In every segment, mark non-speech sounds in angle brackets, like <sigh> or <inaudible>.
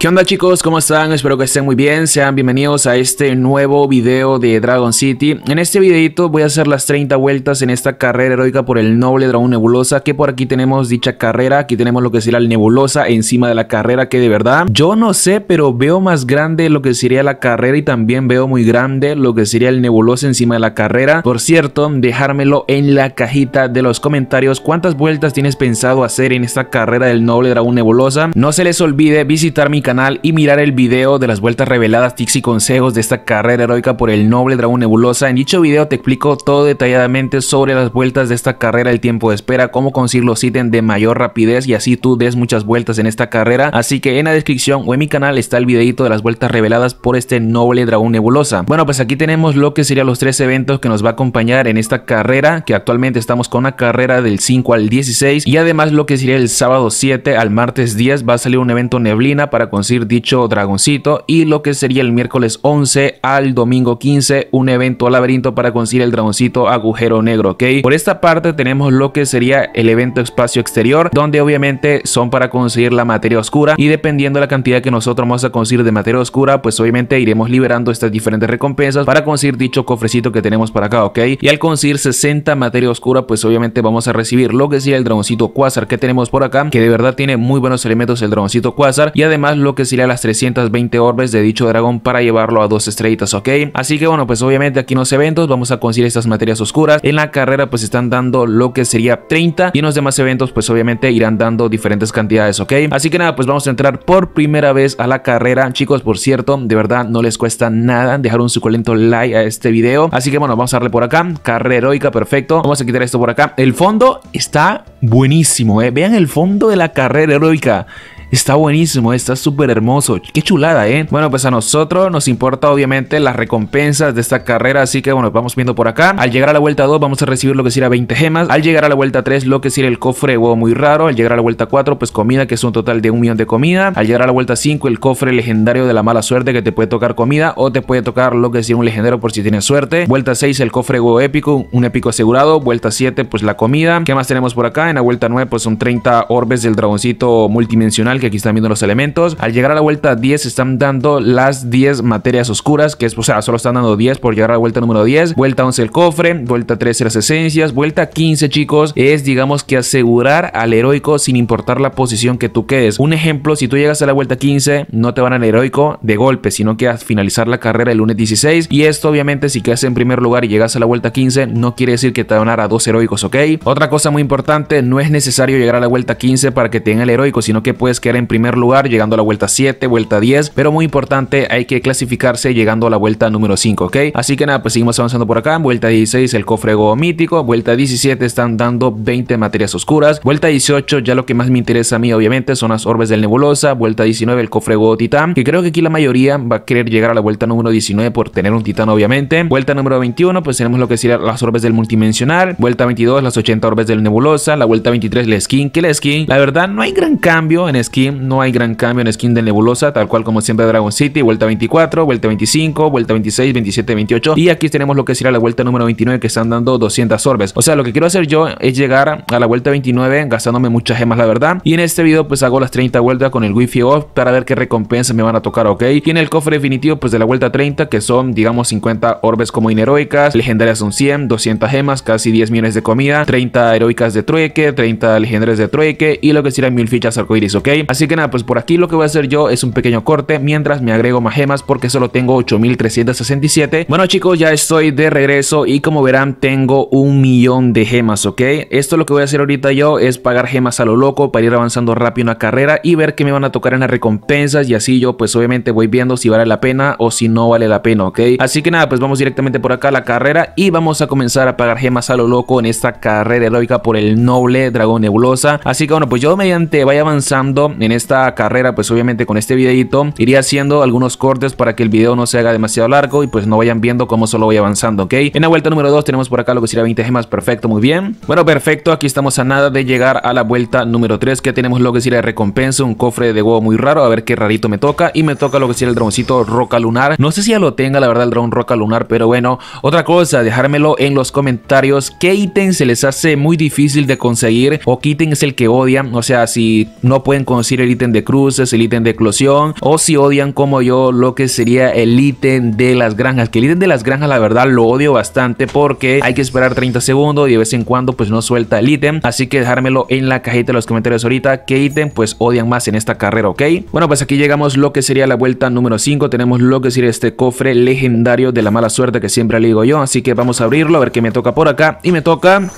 ¿Qué onda chicos? ¿Cómo están? Espero que estén muy bien. Sean bienvenidos a este nuevo video de Dragon City. En este videito voy a hacer las 30 vueltas en esta carrera heroica por el noble dragón nebulosa. Que por aquí tenemos dicha carrera. Aquí tenemos lo que sería el nebulosa encima de la carrera. Que de verdad yo no sé pero veo más grande lo que sería la carrera. Y también veo muy grande lo que sería el nebulosa encima de la carrera. Por cierto dejármelo en la cajita de los comentarios. ¿Cuántas vueltas tienes pensado hacer en esta carrera del noble dragón nebulosa? No se les olvide visitar mi canal y mirar el video de las vueltas reveladas, tics y consejos de esta carrera heroica por el noble dragón nebulosa. En dicho video te explico todo detalladamente sobre las vueltas de esta carrera, el tiempo de espera, cómo conseguir los ítems de mayor rapidez y así tú des muchas vueltas en esta carrera. Así que en la descripción o en mi canal está el videito de las vueltas reveladas por este noble dragón nebulosa. Bueno, pues aquí tenemos lo que serían los tres eventos que nos va a acompañar en esta carrera, que actualmente estamos con la carrera del 5 al 16 y además lo que sería el sábado 7 al martes 10 va a salir un evento neblina para conseguir dicho dragoncito y lo que sería el miércoles 11 al domingo 15 un evento laberinto para conseguir el dragoncito agujero negro, ok. Por esta parte tenemos lo que sería el evento espacio exterior donde obviamente son para conseguir la materia oscura y dependiendo de la cantidad que nosotros vamos a conseguir de materia oscura pues obviamente iremos liberando estas diferentes recompensas para conseguir dicho cofrecito que tenemos para acá, ok. Y al conseguir 60 materia oscura pues obviamente vamos a recibir lo que sería el dragoncito quasar que tenemos por acá que de verdad tiene muy buenos elementos el dragoncito cuásar y además lo que sería las 320 orbes de dicho dragón para llevarlo a dos estrellitas, ¿ok? Así que bueno, pues obviamente aquí en los eventos vamos a conseguir estas materias oscuras. En la carrera pues están dando lo que sería 30 y en los demás eventos pues obviamente irán dando diferentes cantidades, ¿ok? Así que nada, pues vamos a entrar por primera vez a la carrera. Chicos, por cierto, de verdad no les cuesta nada dejar un suculento like a este video. Así que bueno, vamos a darle por acá. Carrera heroica, perfecto. Vamos a quitar esto por acá. El fondo está buenísimo, ¿eh? Vean el fondo de la carrera heroica. Está buenísimo, está súper hermoso. Qué chulada, ¿eh? Bueno, pues a nosotros nos importa obviamente las recompensas de esta carrera, así que bueno, vamos viendo por acá. Al llegar a la vuelta 2 vamos a recibir lo que a 20 gemas. Al llegar a la vuelta 3 lo que ir el cofre huevo muy raro. Al llegar a la vuelta 4 pues comida que es un total de un millón de comida. Al llegar a la vuelta 5 el cofre legendario de la mala suerte que te puede tocar comida o te puede tocar lo que sea un legendario por si tienes suerte. Vuelta 6 el cofre huevo épico, un épico asegurado. Vuelta 7 pues la comida. ¿Qué más tenemos por acá? En la vuelta 9 pues son 30 orbes del dragoncito multidimensional que aquí están viendo los elementos. Al llegar a la vuelta 10 están dando las 10 materias oscuras, que es, o sea, solo están dando 10 por llegar a la vuelta número 10. Vuelta 11 el cofre, vuelta 13 las esencias, vuelta 15 chicos, es digamos que asegurar al heroico sin importar la posición que tú quedes. Un ejemplo, si tú llegas a la vuelta 15, no te van al heroico de golpe, sino que a finalizar la carrera el lunes 16. Y esto obviamente si quedas en primer lugar y llegas a la vuelta 15, no quiere decir que te van a dar a dos heroicos, ¿ok? Otra cosa muy importante, no es necesario llegar a la vuelta 15 para que te den el heroico, sino que puedes quedar en primer lugar llegando a la vuelta 7, vuelta 10, pero muy importante, hay que clasificarse llegando a la vuelta número 5, ¿ok? Así que nada, pues seguimos avanzando por acá, vuelta 16 el cofre Go mítico, vuelta 17 están dando 20 materias oscuras, vuelta 18 ya lo que más me interesa a mí obviamente son las orbes del nebulosa, vuelta 19 el cofre Go titán, que creo que aquí la mayoría va a querer llegar a la vuelta número 19 por tener un titán obviamente, vuelta número 21 pues tenemos lo que serían las orbes del multidimensional, vuelta 22 las 80 orbes del nebulosa, la vuelta 23 la skin, que la skin, la verdad no hay gran cambio en skin no hay gran cambio en skin de Nebulosa, tal cual como siempre Dragon City, vuelta 24, vuelta 25, vuelta 26, 27, 28 y aquí tenemos lo que será la vuelta número 29 que están dando 200 orbes. O sea, lo que quiero hacer yo es llegar a la vuelta 29 gastándome muchas gemas la verdad y en este video pues hago las 30 vueltas con el wifi off para ver qué recompensas me van a tocar, ok. Y en el cofre definitivo pues de la vuelta 30 que son digamos 50 orbes como inheroicas, legendarias son 100, 200 gemas, casi 10 millones de comida, 30 heroicas de trueque, 30 legendarias de trueque y lo que será mil fichas arcoiris, ok. Así que nada, pues por aquí lo que voy a hacer yo es un pequeño corte mientras me agrego más gemas porque solo tengo 8367. Bueno chicos, ya estoy de regreso y como verán tengo un millón de gemas, ¿ok? Esto lo que voy a hacer ahorita yo es pagar gemas a lo loco para ir avanzando rápido la carrera y ver qué me van a tocar en las recompensas y así yo pues obviamente voy viendo si vale la pena o si no vale la pena, ¿ok? Así que nada, pues vamos directamente por acá a la carrera y vamos a comenzar a pagar gemas a lo loco en esta carrera heroica por el noble dragón nebulosa. Así que bueno, pues yo mediante vaya avanzando en esta carrera, pues obviamente con este videito Iría haciendo algunos cortes para que el video no se haga demasiado largo y pues no vayan viendo cómo solo voy avanzando, ¿ok? En la vuelta número 2 tenemos por acá lo que sería 20 gemas, perfecto, muy bien. Bueno, perfecto, aquí estamos a nada de llegar a la vuelta número 3 que tenemos lo que sería recompensa, un cofre de huevo muy raro, a ver qué rarito me toca y me toca lo que sería el droncito roca lunar. No sé si ya lo tenga, la verdad, el dron roca lunar, pero bueno, otra cosa, dejármelo en los comentarios qué ítem se les hace muy difícil de conseguir o qué ítem es el que odian, o sea, si no pueden conseguir si el ítem de cruces, el ítem de eclosión o si odian como yo lo que sería el ítem de las granjas. Que el ítem de las granjas la verdad lo odio bastante porque hay que esperar 30 segundos y de vez en cuando pues no suelta el ítem. Así que dejármelo en la cajita de los comentarios ahorita qué ítem pues odian más en esta carrera, ¿ok? Bueno pues aquí llegamos lo que sería la vuelta número 5. Tenemos lo que sería este cofre legendario de la mala suerte que siempre le digo yo. Así que vamos a abrirlo a ver qué me toca por acá y me toca...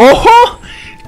¡Ojo!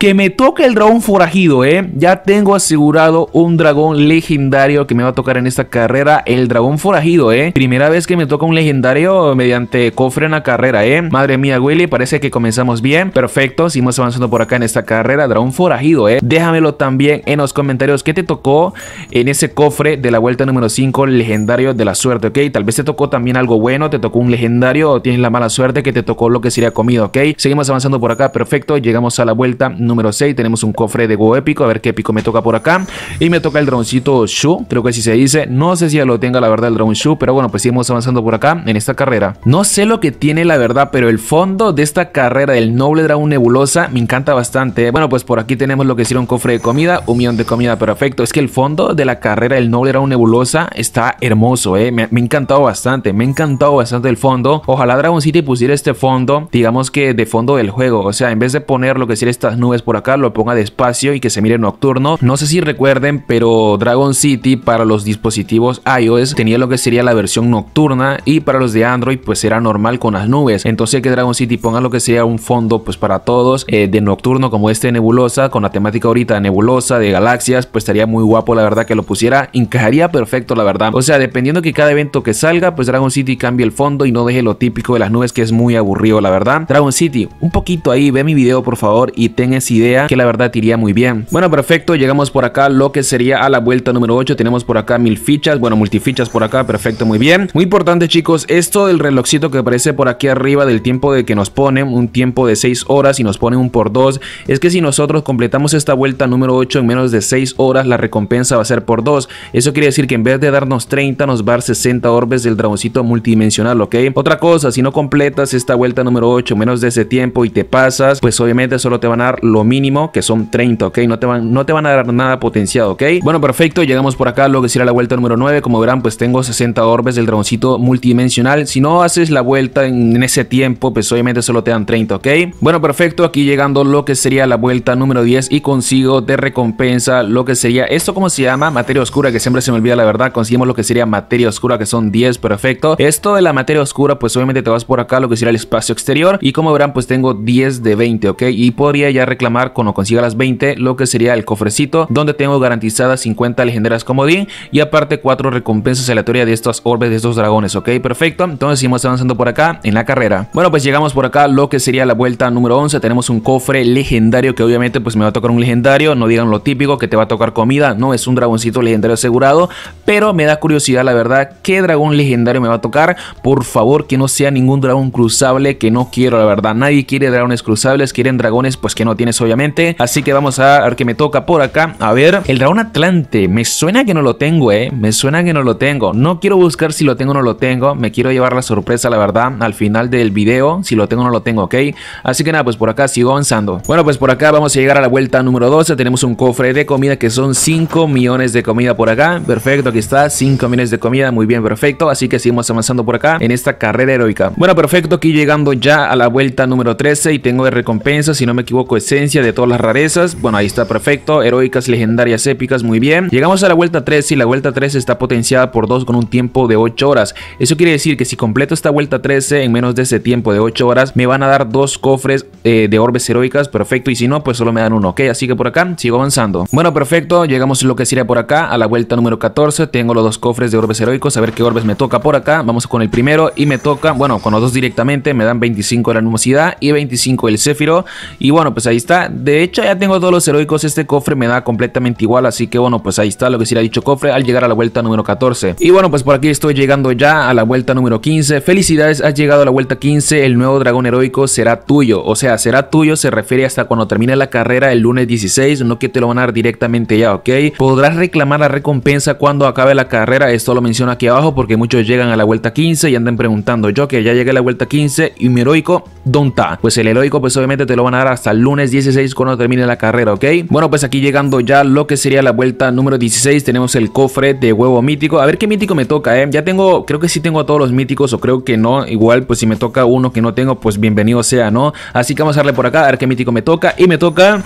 Que me toca el dragón forajido, ¿eh? Ya tengo asegurado un dragón legendario que me va a tocar en esta carrera. El dragón forajido, ¿eh? Primera vez que me toca un legendario mediante cofre en la carrera, ¿eh? Madre mía, Willy, parece que comenzamos bien. Perfecto, seguimos avanzando por acá en esta carrera. Dragón forajido, ¿eh? Déjamelo también en los comentarios qué te tocó en ese cofre de la vuelta número 5 legendario de la suerte, ¿ok? Tal vez te tocó también algo bueno, te tocó un legendario o tienes la mala suerte que te tocó lo que sería comido, ¿ok? Seguimos avanzando por acá, perfecto. Llegamos a la vuelta número 6. Tenemos un cofre de Go épico. A ver qué épico me toca por acá. Y me toca el droncito Shu. Creo que así se dice. No sé si ya lo tenga la verdad el dron Shu. Pero bueno, pues seguimos avanzando por acá en esta carrera. No sé lo que tiene la verdad. Pero el fondo de esta carrera del Noble Dragon Nebulosa me encanta bastante. ¿eh? Bueno, pues por aquí tenemos lo que hicieron cofre de comida. Un millón de comida perfecto. Es que el fondo de la carrera del Noble Dragon Nebulosa está hermoso. ¿eh? Me, ha encantado bastante. Me ha encantado bastante el fondo. Ojalá Dragon City pusiera este fondo. Digamos que de fondo del juego. O sea, en vez de poner lo que sería estas nubes por acá, lo ponga despacio y que se mire nocturno. No sé si recuerden, pero Dragon City para los dispositivos iOS tenía lo que sería la versión nocturna y para los de Android pues era normal con las nubes. Entonces que Dragon City ponga lo que sea un fondo pues para todos eh, de nocturno como este nebulosa con la temática ahorita nebulosa de galaxias pues estaría muy guapo la verdad que lo pusiera encajaría perfecto la verdad o sea dependiendo que cada evento que salga pues Dragon City cambie el fondo y no deje lo típico de las nubes que es muy aburrido la verdad Dragon City un poquito ahí ve mi video por favor y ten ese idea que la verdad iría muy bien. Bueno, perfecto, llegamos por acá lo que sería a la vuelta número 8. Tenemos por acá mil fichas, bueno, multifichas por acá, perfecto, muy bien. Muy importante chicos, esto del relojcito que aparece por aquí arriba del tiempo de que nos ponen, un tiempo de 6 horas y nos ponen un por 2, es que si nosotros completamos esta vuelta número 8 en menos de 6 horas, la recompensa va a ser por 2. Eso quiere decir que en vez de darnos 30, nos va a dar 60 orbes del dragoncito multidimensional, ¿ok? Otra cosa, si no completas esta vuelta número 8 menos de ese tiempo y te pasas, pues obviamente solo te van a dar lo mínimo, que son 30, ¿ok? No te van, no te van a dar nada potenciado, ¿ok? Bueno, perfecto, llegamos por acá, lo que será la vuelta número 9. Como verán, pues tengo 60 orbes del dragoncito multidimensional. Si no haces la vuelta en, ese tiempo, pues obviamente solo te dan 30, ¿ok? Bueno, perfecto, aquí llegando lo que sería la vuelta número 10 y consigo de recompensa lo que sería, ¿esto cómo se llama? Materia oscura, que siempre se me olvida la verdad, conseguimos lo que sería materia oscura, que son 10, perfecto. Esto de la materia oscura, pues obviamente te vas por acá, lo que sería el espacio exterior y como verán, pues tengo 10 de 20, ¿ok? Y podría ya reclamar cuando consiga las 20 lo que sería el cofrecito donde tengo garantizadas 50 legendarias comodín y aparte 4 recompensas aleatorias de estas orbes de estos dragones, ok, perfecto, entonces seguimos avanzando por acá en la carrera. Bueno pues llegamos por acá lo que sería la vuelta número 11, tenemos un cofre legendario que obviamente pues me va a tocar un legendario, no digan lo típico que te va a tocar comida, no, es un dragoncito legendario asegurado, pero me da curiosidad la verdad, ¿qué dragón legendario me va a tocar? Por favor que no sea ningún dragón cruzable que no quiero la verdad, nadie quiere dragones cruzables, quieren dragones pues que no tienen obviamente. Así que vamos a ver que me toca por acá. A ver, el dragón atlante. Me suena que no lo tengo, eh. Me suena que no lo tengo. No quiero buscar si lo tengo o no lo tengo. Me quiero llevar la sorpresa, la verdad, al final del video. Si lo tengo o no lo tengo, ¿ok? Así que nada, pues por acá sigo avanzando. Bueno, pues por acá vamos a llegar a la vuelta número 12. Tenemos un cofre de comida que son 5 millones de comida por acá. Perfecto, aquí está. 5 millones de comida. Muy bien, perfecto. Así que seguimos avanzando por acá en esta carrera heroica. Bueno, perfecto. Aquí llegando ya a la vuelta número 13 y tengo de recompensa, si no me equivoco, ese de todas las rarezas. Bueno, ahí está perfecto. Heroicas, legendarias, épicas, muy bien. Llegamos a la vuelta 3 y la vuelta 3 está potenciada por 2 con un tiempo de 8 horas. Eso quiere decir que si completo esta vuelta 13 en menos de ese tiempo de 8 horas, me van a dar dos cofres eh, de orbes heroicas, perfecto. Y si no, pues solo me dan uno, ok. Así que por acá sigo avanzando. Bueno, perfecto. Llegamos lo que sería por acá, a la vuelta número 14. Tengo los dos cofres de orbes heroicos. A ver qué orbes me toca por acá. Vamos con el primero y me toca, bueno, con los dos directamente me dan 25 de la animosidad y 25 el céfiro. Y bueno, pues ahí está de hecho, ya tengo todos los heroicos. Este cofre me da completamente igual. Así que bueno, pues ahí está lo que ha dicho cofre al llegar a la vuelta número 14. Y bueno, pues por aquí estoy llegando ya a la vuelta número 15. Felicidades, has llegado a la vuelta 15. El nuevo dragón heroico será tuyo. O sea, será tuyo se refiere hasta cuando termine la carrera el lunes 16. No que te lo van a dar directamente ya, ¿ok? Podrás reclamar la recompensa cuando acabe la carrera. Esto lo menciono aquí abajo porque muchos llegan a la vuelta 15 y andan preguntando. Yo que ya llegué a la vuelta 15 y mi heroico, ¿dónde está? Pues el heroico pues obviamente te lo van a dar hasta el lunes 16 16 cuando termine la carrera, ¿ok? Bueno, pues aquí llegando ya lo que sería la vuelta número 16, tenemos el cofre de huevo mítico. A ver qué mítico me toca, ¿eh? Ya tengo, creo que sí tengo a todos los míticos o creo que no. Igual, pues si me toca uno que no tengo, pues bienvenido sea, ¿no? Así que vamos a darle por acá, a ver qué mítico me toca. Y me toca...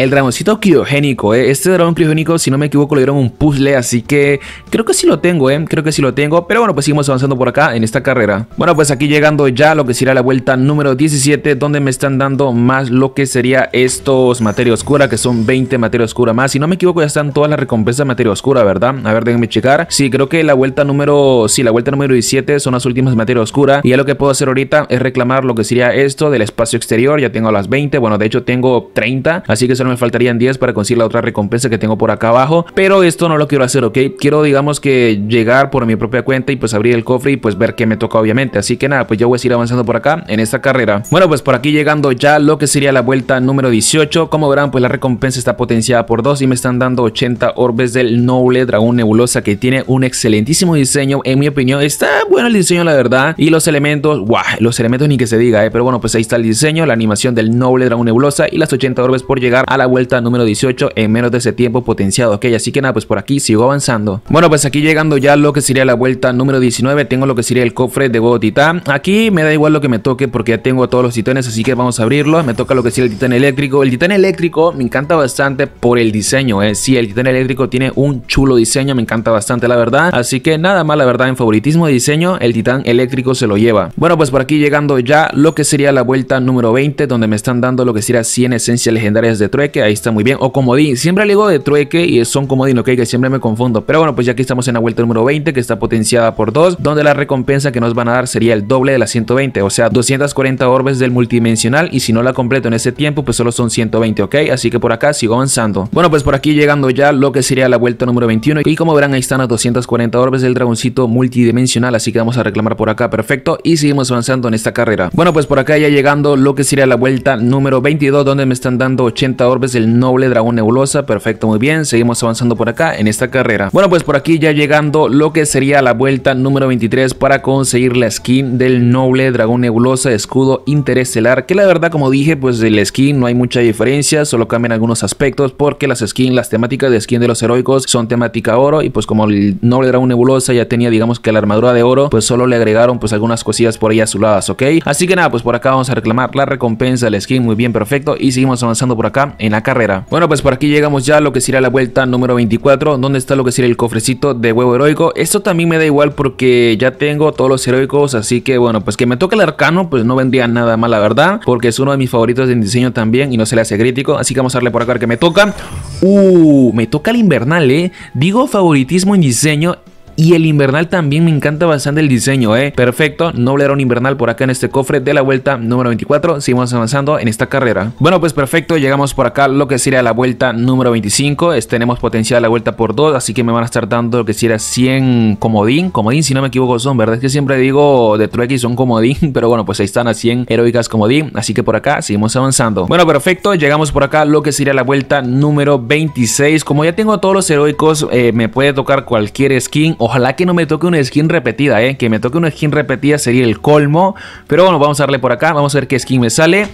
El dragoncito criogénico, eh. este dragón criogénico, si no me equivoco, le dieron un puzzle, así que creo que sí lo tengo, eh. creo que sí lo tengo, pero bueno, pues seguimos avanzando por acá en esta carrera. Bueno, pues aquí llegando ya a lo que será la vuelta número 17, donde me están dando más lo que sería estos materia oscura, que son 20 materia oscura más, si no me equivoco ya están todas las recompensas de materia oscura, ¿verdad? A ver, déjenme checar, sí, creo que la vuelta número, sí, la vuelta número 17 son las últimas materia oscura, y ya lo que puedo hacer ahorita es reclamar lo que sería esto del espacio exterior, ya tengo las 20, bueno, de hecho tengo 30, así que solamente me faltarían 10 para conseguir la otra recompensa que tengo por acá abajo. Pero esto no lo quiero hacer, ¿ok? Quiero, digamos que llegar por mi propia cuenta y pues abrir el cofre y pues ver qué me toca, obviamente. Así que nada, pues yo voy a seguir avanzando por acá en esta carrera. Bueno, pues por aquí llegando ya lo que sería la vuelta número 18. Como verán, pues la recompensa está potenciada por 2 y me están dando 80 orbes del noble dragón nebulosa que tiene un excelentísimo diseño. En mi opinión, está bueno el diseño, la verdad. Y los elementos, guau, los elementos ni que se diga, ¿eh? Pero bueno, pues ahí está el diseño, la animación del noble dragón nebulosa y las 80 orbes por llegar a la vuelta número 18 en menos de ese tiempo potenciado, ok, así que nada, pues por aquí sigo avanzando. Bueno, pues aquí llegando ya lo que sería la vuelta número 19, tengo lo que sería el cofre de huevo titán, aquí me da igual lo que me toque porque ya tengo todos los titanes, así que vamos a abrirlo, me toca lo que sería el titán eléctrico, el titán eléctrico me encanta bastante por el diseño, eh. sí, el titán eléctrico tiene un chulo diseño, me encanta bastante la verdad, así que nada más la verdad en favoritismo de diseño, el titán eléctrico se lo lleva. Bueno, pues por aquí llegando ya lo que sería la vuelta número 20, donde me están dando lo que sería 100 esencias legendarias de que ahí está muy bien. O comodín, siempre le digo de trueque y son comodín, ok, que siempre me confundo. Pero bueno, pues ya aquí estamos en la vuelta número 20, que está potenciada por 2, donde la recompensa que nos van a dar sería el doble de la 120, o sea, 240 orbes del multidimensional. Y si no la completo en ese tiempo, pues solo son 120, ok. Así que por acá sigo avanzando. Bueno, pues por aquí llegando ya lo que sería la vuelta número 21. Y como verán, ahí están las 240 orbes del dragoncito multidimensional. Así que vamos a reclamar por acá, perfecto. Y seguimos avanzando en esta carrera. Bueno, pues por acá ya llegando lo que sería la vuelta número 22, donde me están dando 80 orbes del noble dragón nebulosa. Perfecto, muy bien. Seguimos avanzando por acá en esta carrera. Bueno, pues por aquí ya llegando lo que sería la vuelta número 23 para conseguir la skin del noble dragón nebulosa escudo interestelar. Que la verdad, como dije, pues el skin no hay mucha diferencia. Solo cambian algunos aspectos porque las skins, las temáticas de skin de los heroicos son temática oro. Y pues como el noble dragón nebulosa ya tenía, digamos que la armadura de oro, pues solo le agregaron pues algunas cosillas por ahí azuladas, ¿ok? Así que nada, pues por acá vamos a reclamar la recompensa del skin. Muy bien, perfecto. Y seguimos avanzando por acá en la carrera. Bueno, pues por aquí llegamos ya a lo que sería la vuelta número 24, ¿Dónde está lo que sería el cofrecito de huevo heroico. Esto también me da igual porque ya tengo todos los heroicos, así que bueno, pues que me toque el arcano, pues no vendría nada mal, la verdad, porque es uno de mis favoritos en diseño también y no se le hace crítico, así que vamos a darle por acá a que me toca. Uh, me toca el invernal, eh. Digo favoritismo en diseño y el invernal también me encanta bastante el diseño, ¿eh? Perfecto, Noblerón invernal por acá en este cofre de la vuelta número 24. Seguimos avanzando en esta carrera. Bueno, pues perfecto, llegamos por acá lo que sería la vuelta número 25. Es, tenemos potencial la vuelta por 2, así que me van a estar dando lo que sería 100 comodín. Comodín, si no me equivoco, son, ¿verdad? Es que siempre digo de Truex son comodín, <laughs> pero bueno, pues ahí están a 100 heroicas comodín. Así que por acá seguimos avanzando. Bueno, perfecto, llegamos por acá lo que sería la vuelta número 26. Como ya tengo todos los heroicos, eh, me puede tocar cualquier skin o Ojalá que no me toque una skin repetida, ¿eh? Que me toque una skin repetida sería el colmo. Pero bueno, vamos a darle por acá. Vamos a ver qué skin me sale.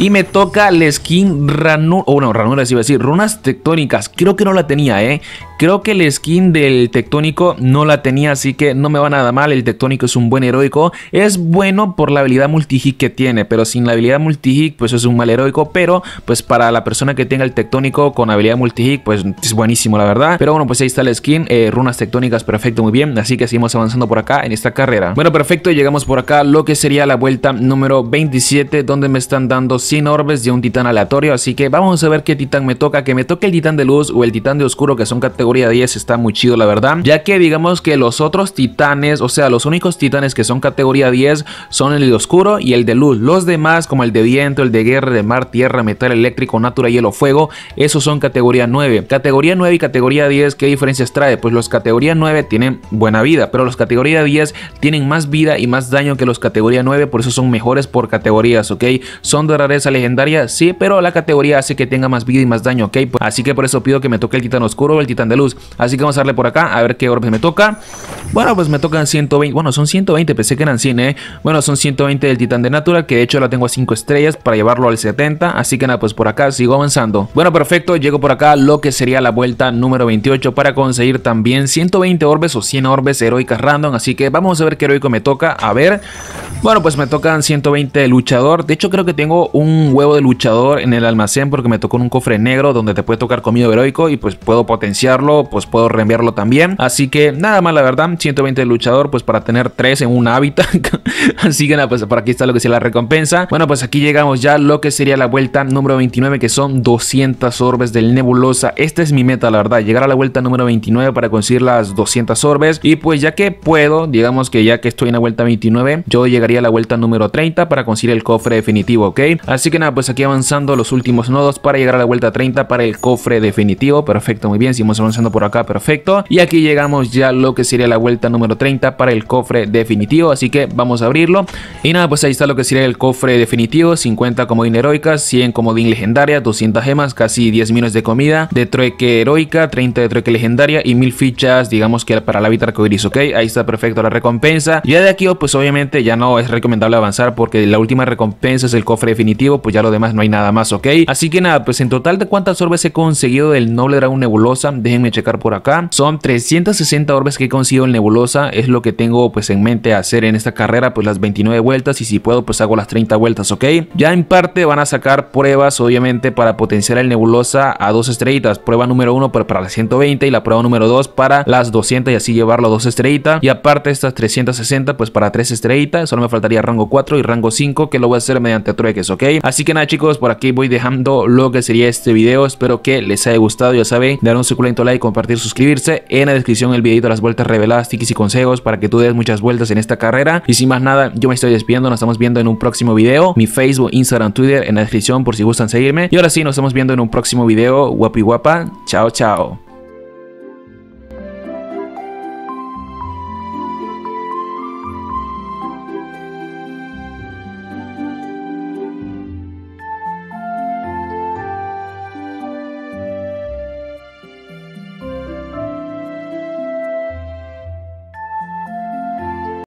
Y me toca la skin ranura, o oh, no, iba a decir, runas tectónicas. Creo que no la tenía, ¿eh? Creo que el skin del tectónico no la tenía, así que no me va nada mal. El tectónico es un buen heroico. Es bueno por la habilidad multi que tiene, pero sin la habilidad multi pues es un mal heroico. Pero, pues para la persona que tenga el tectónico con habilidad multi pues es buenísimo, la verdad. Pero bueno, pues ahí está la skin. Eh, runas tectónicas, perfecto, muy bien. Así que seguimos avanzando por acá en esta carrera. Bueno, perfecto, llegamos por acá, lo que sería la vuelta número 27, donde me están dando sin orbes de un titán aleatorio, así que vamos a ver qué titán me toca, que me toque el titán de luz o el titán de oscuro que son categoría 10 está muy chido la verdad, ya que digamos que los otros titanes, o sea los únicos titanes que son categoría 10 son el de oscuro y el de luz, los demás como el de viento, el de guerra, de mar, tierra, metal, eléctrico, natura, hielo, fuego, esos son categoría 9, categoría 9 y categoría 10 ¿qué diferencias trae? Pues los categoría 9 tienen buena vida, pero los categoría 10 tienen más vida y más daño que los categoría 9, por eso son mejores por categorías, ok, son de esa legendaria, sí, pero la categoría hace que tenga más vida y más daño, ¿ok? Pues, así que por eso pido que me toque el titán oscuro o el titán de luz. Así que vamos a darle por acá, a ver qué orbes me toca. Bueno, pues me tocan 120, bueno, son 120, pensé que eran 100, ¿eh? Bueno, son 120 del titán de natura, que de hecho la tengo a 5 estrellas para llevarlo al 70, así que nada, pues por acá sigo avanzando. Bueno, perfecto, llego por acá lo que sería la vuelta número 28 para conseguir también 120 orbes o 100 orbes heroicas random, así que vamos a ver qué heroico me toca, a ver. Bueno, pues me tocan 120 luchador, de hecho creo que tengo un huevo de luchador en el almacén porque me tocó en un cofre negro donde te puede tocar comido heroico y pues puedo potenciarlo, pues puedo reenviarlo también. Así que nada más la verdad, 120 de luchador pues para tener 3 en un hábitat. <laughs> Así que nada, pues por aquí está lo que sea la recompensa. Bueno, pues aquí llegamos ya a lo que sería la vuelta número 29 que son 200 orbes del nebulosa. Esta es mi meta la verdad, llegar a la vuelta número 29 para conseguir las 200 orbes y pues ya que puedo, digamos que ya que estoy en la vuelta 29, yo llegaría a la vuelta número 30 para conseguir el cofre definitivo, ¿ok? Así que nada, pues aquí avanzando los últimos nodos para llegar a la vuelta 30 para el cofre definitivo. Perfecto, muy bien, seguimos avanzando por acá, perfecto. Y aquí llegamos ya a lo que sería la vuelta número 30 para el cofre definitivo, así que vamos a abrirlo. Y nada, pues ahí está lo que sería el cofre definitivo, 50 comodín heroicas, 100 comodín legendaria, 200 gemas, casi 10 millones de comida, de trueque heroica, 30 de trueque legendaria y 1000 fichas, digamos que para la vida arcoiris, ok, ahí está perfecto la recompensa. Ya de aquí, pues obviamente ya no es recomendable avanzar porque la última recompensa es el cofre definitivo pues ya lo demás no hay nada más, ¿ok? Así que nada, pues en total de cuántas orbes he conseguido del Noble Dragon Nebulosa, déjenme checar por acá. Son 360 orbes que he conseguido en Nebulosa, es lo que tengo pues en mente hacer en esta carrera, pues las 29 vueltas y si puedo pues hago las 30 vueltas, ¿ok? Ya en parte van a sacar pruebas, obviamente, para potenciar el Nebulosa a dos estrellitas. Prueba número uno pues, para, las 120 y la prueba número 2 para las 200 y así llevarlo a dos estrellitas. Y aparte estas 360 pues para tres estrellitas, solo me faltaría rango 4 y rango 5 que lo voy a hacer mediante trueques, ¿ok? Así que nada chicos, por aquí voy dejando lo que sería este video, espero que les haya gustado, ya saben, dar un suculento like, compartir, suscribirse, en la descripción el videito de las vueltas reveladas, tickets y consejos para que tú des muchas vueltas en esta carrera, y sin más nada, yo me estoy despidiendo, nos estamos viendo en un próximo video, mi Facebook, Instagram, Twitter en la descripción por si gustan seguirme, y ahora sí, nos estamos viendo en un próximo video, guapi guapa, chao chao.